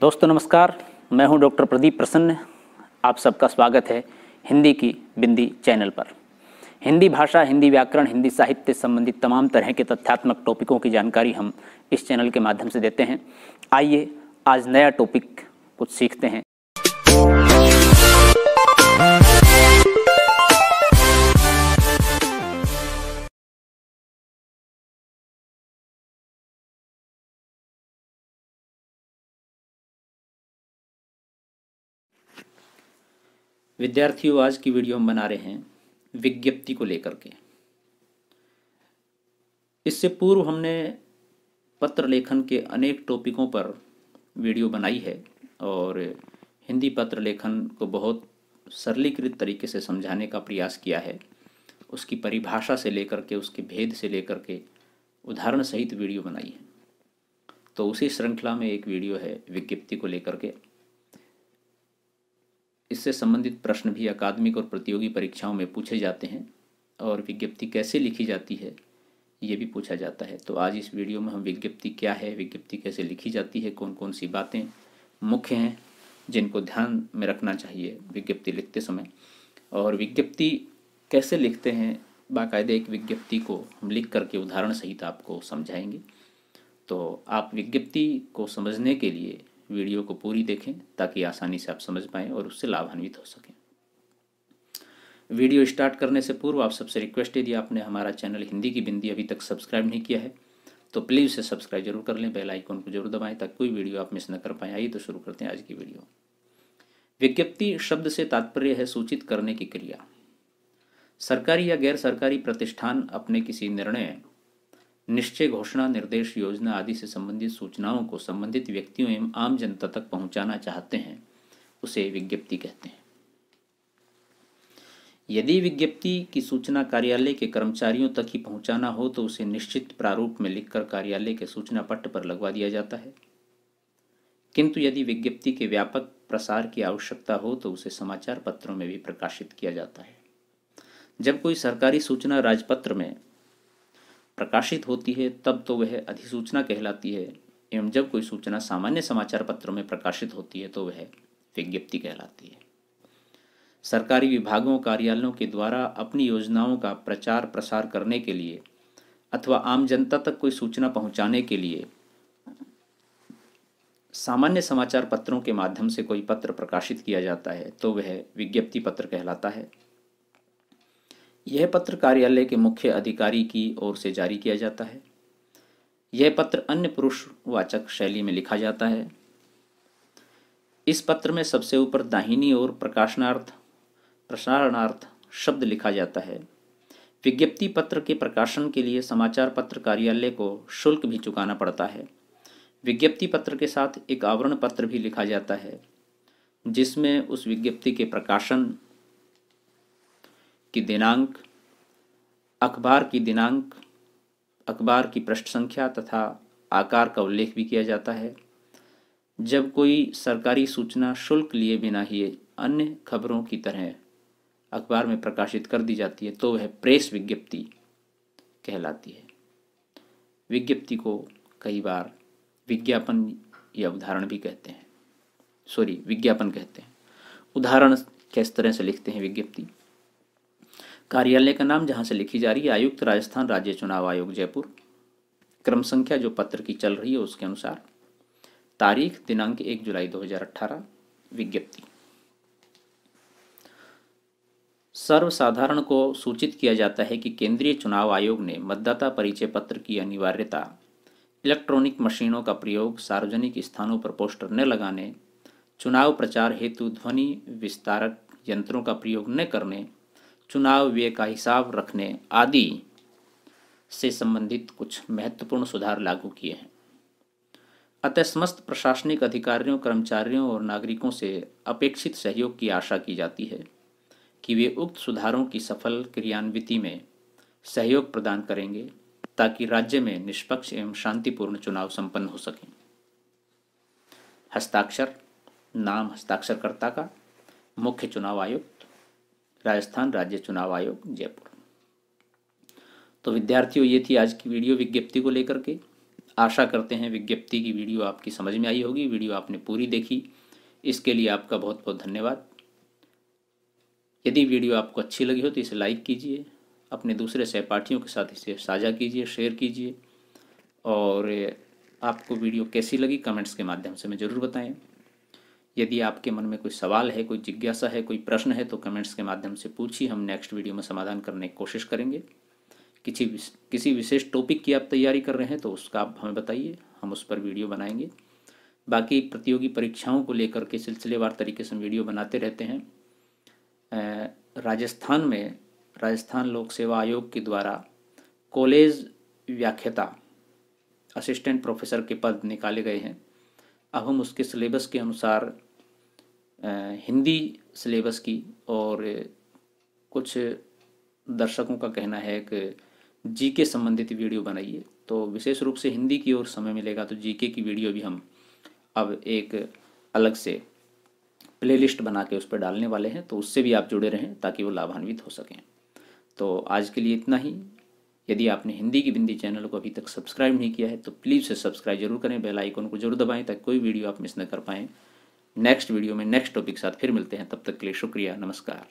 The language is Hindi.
दोस्तों नमस्कार मैं हूं डॉक्टर प्रदीप प्रसन्न आप सबका स्वागत है हिंदी की बिंदी चैनल पर हिंदी भाषा हिंदी व्याकरण हिंदी साहित्य संबंधित तमाम तरह के तथ्यात्मक टॉपिकों की जानकारी हम इस चैनल के माध्यम से देते हैं आइए आज नया टॉपिक कुछ सीखते हैं विद्यार्थियों आज की वीडियो हम बना रहे हैं विज्ञप्ति को लेकर के इससे पूर्व हमने पत्र लेखन के अनेक टॉपिकों पर वीडियो बनाई है और हिंदी पत्र लेखन को बहुत सरलीकृत तरीके से समझाने का प्रयास किया है उसकी परिभाषा से लेकर के उसके भेद से लेकर के उदाहरण सहित वीडियो बनाई है तो उसी श्रृंखला में एक वीडियो है विज्ञप्ति को लेकर के इससे संबंधित प्रश्न भी अकादमिक और प्रतियोगी परीक्षाओं में पूछे जाते हैं और विज्ञप्ति कैसे लिखी जाती है ये भी पूछा जाता है तो आज इस वीडियो में हम विज्ञप्ति क्या है विज्ञप्ति कैसे लिखी जाती है कौन कौन सी बातें मुख्य हैं जिनको ध्यान में रखना चाहिए विज्ञप्ति लिखते समय और विज्ञप्ति कैसे लिखते हैं बाकायदे एक विज्ञप्ति को हम लिख करके उदाहरण सहित आपको समझाएंगे तो आप विज्ञप्ति को समझने के लिए वीडियो को पूरी देखें ताकि आसानी से आप समझ पाएँ और उससे लाभान्वित हो सकें वीडियो स्टार्ट करने से पूर्व आप सबसे रिक्वेस्ट है यदि आपने हमारा चैनल हिंदी की बिंदी अभी तक सब्सक्राइब नहीं किया है तो प्लीज़ इसे सब्सक्राइब जरूर कर लें बेल आइकन को जरूर दबाएं ताकि कोई वीडियो आप मिस न कर पाए आइए तो शुरू करते हैं आज की वीडियो विज्ञप्ति शब्द से तात्पर्य है सूचित करने की क्रिया सरकारी या गैर सरकारी प्रतिष्ठान अपने किसी निर्णय निश्चय घोषणा निर्देश योजना आदि से संबंधित सूचनाओं को संबंधित व्यक्तियों एवं आम जनता तक पहुंचाना चाहते हैं उसे विज्ञप्ति कहते हैं यदि विज्ञप्ति की सूचना कार्यालय के कर्मचारियों तक ही पहुंचाना हो तो उसे निश्चित प्रारूप में लिखकर कार्यालय के सूचना पट्ट पर लगवा दिया जाता है किंतु यदि विज्ञप्ति के व्यापक प्रसार की आवश्यकता हो तो उसे समाचार पत्रों में भी प्रकाशित किया जाता है जब कोई सरकारी सूचना राजपत्र में प्रकाशित होती है तब तो वह अधिसूचना कहलाती है एवं जब कोई सूचना सामान्य समाचार पत्रों में प्रकाशित होती है तो वह विज्ञप्ति कहलाती है सरकारी विभागों कार्यालयों के द्वारा अपनी योजनाओं का प्रचार प्रसार करने के लिए अथवा आम जनता तक कोई सूचना पहुंचाने के लिए सामान्य समाचार पत्रों के माध्यम से कोई पत्र प्रकाशित किया जाता है तो वह विज्ञप्ति पत्र कहलाता है यह पत्र कार्यालय के मुख्य अधिकारी की ओर से जारी किया जाता है यह पत्र अन्य पुरुषवाचक शैली में लिखा जाता है इस पत्र में सबसे ऊपर दाहिनी ओर प्रकाशनार्थ प्रसारणार्थ शब्द लिखा जाता है विज्ञप्ति पत्र के प्रकाशन के लिए समाचार पत्र कार्यालय को शुल्क भी चुकाना पड़ता है विज्ञप्ति पत्र के साथ एक आवरण पत्र भी लिखा जाता है जिसमें उस विज्ञप्ति के प्रकाशन की दिनांक अखबार की दिनांक अखबार की पृष्ठ संख्या तथा आकार का उल्लेख भी किया जाता है जब कोई सरकारी सूचना शुल्क लिए बिना ही अन्य खबरों की तरह अखबार में प्रकाशित कर दी जाती है तो वह प्रेस विज्ञप्ति कहलाती है विज्ञप्ति को कई बार विज्ञापन या उदाहरण भी कहते हैं सॉरी विज्ञापन कहते हैं उदाहरण किस तरह से लिखते हैं विज्ञप्ति कार्यालय का नाम जहां से लिखी जा रही है आयुक्त राजस्थान राज्य चुनाव आयोग जयपुर क्रम संख्या जो पत्र की चल रही है उसके अनुसार तारीख दिनांक एक जुलाई 2018 विज्ञप्ति सर्वसाधारण को सूचित किया जाता है कि केंद्रीय चुनाव आयोग ने मतदाता परिचय पत्र की अनिवार्यता इलेक्ट्रॉनिक मशीनों का प्रयोग सार्वजनिक स्थानों पर पोस्टर न लगाने चुनाव प्रचार हेतु ध्वनि विस्तारक यंत्रों का प्रयोग न करने चुनाव व्यय का हिसाब रखने आदि से संबंधित कुछ महत्वपूर्ण सुधार लागू किए हैं अतः समस्त प्रशासनिक अधिकारियों कर्मचारियों और नागरिकों से अपेक्षित सहयोग की आशा की जाती है कि वे उक्त सुधारों की सफल क्रियान्विति में सहयोग प्रदान करेंगे ताकि राज्य में निष्पक्ष एवं शांतिपूर्ण चुनाव संपन्न हो सकें हस्ताक्षर नाम हस्ताक्षरकर्ता का मुख्य चुनाव आयुक्त राजस्थान राज्य चुनाव आयोग जयपुर तो विद्यार्थियों ये थी आज की वीडियो विज्ञप्ति को लेकर के आशा करते हैं विज्ञप्ति की वीडियो आपकी समझ में आई होगी वीडियो आपने पूरी देखी इसके लिए आपका बहुत बहुत धन्यवाद यदि वीडियो आपको अच्छी लगी हो तो इसे लाइक कीजिए अपने दूसरे सहपाठियों के साथ इसे साझा कीजिए शेयर कीजिए और आपको वीडियो कैसी लगी कमेंट्स के माध्यम से मैं ज़रूर बताएं यदि आपके मन में कोई सवाल है कोई जिज्ञासा है कोई प्रश्न है तो कमेंट्स के माध्यम से पूछिए हम नेक्स्ट वीडियो में समाधान करने की कोशिश करेंगे किसी किसी विशेष टॉपिक की आप तैयारी कर रहे हैं तो उसका आप हमें बताइए हम उस पर वीडियो बनाएंगे बाकी प्रतियोगी परीक्षाओं को लेकर के सिलसिलेवार तरीके से वीडियो बनाते रहते हैं राजस्थान में राजस्थान लोक सेवा आयोग के द्वारा कॉलेज व्याख्याता असिस्टेंट प्रोफेसर के पद निकाले गए हैं अब हम उसके सिलेबस के अनुसार हिंदी सिलेबस की और कुछ दर्शकों का कहना है कि जी के संबंधित वीडियो बनाइए तो विशेष रूप से हिंदी की ओर समय मिलेगा तो जी के की वीडियो भी हम अब एक अलग से प्लेलिस्ट बना के उस पर डालने वाले हैं तो उससे भी आप जुड़े रहें ताकि वो लाभान्वित हो सकें तो आज के लिए इतना ही यदि आपने हिंदी की बिंदी चैनल को अभी तक सब्सक्राइब नहीं किया है तो प्लीज़ से सब्सक्राइब जरूर करें बेल आइकन को जरूर दबाएं ताकि कोई वीडियो आप मिस न कर पाएँ नेक्स्ट वीडियो में नेक्स्ट टॉपिक के साथ फिर मिलते हैं तब तक के लिए शुक्रिया नमस्कार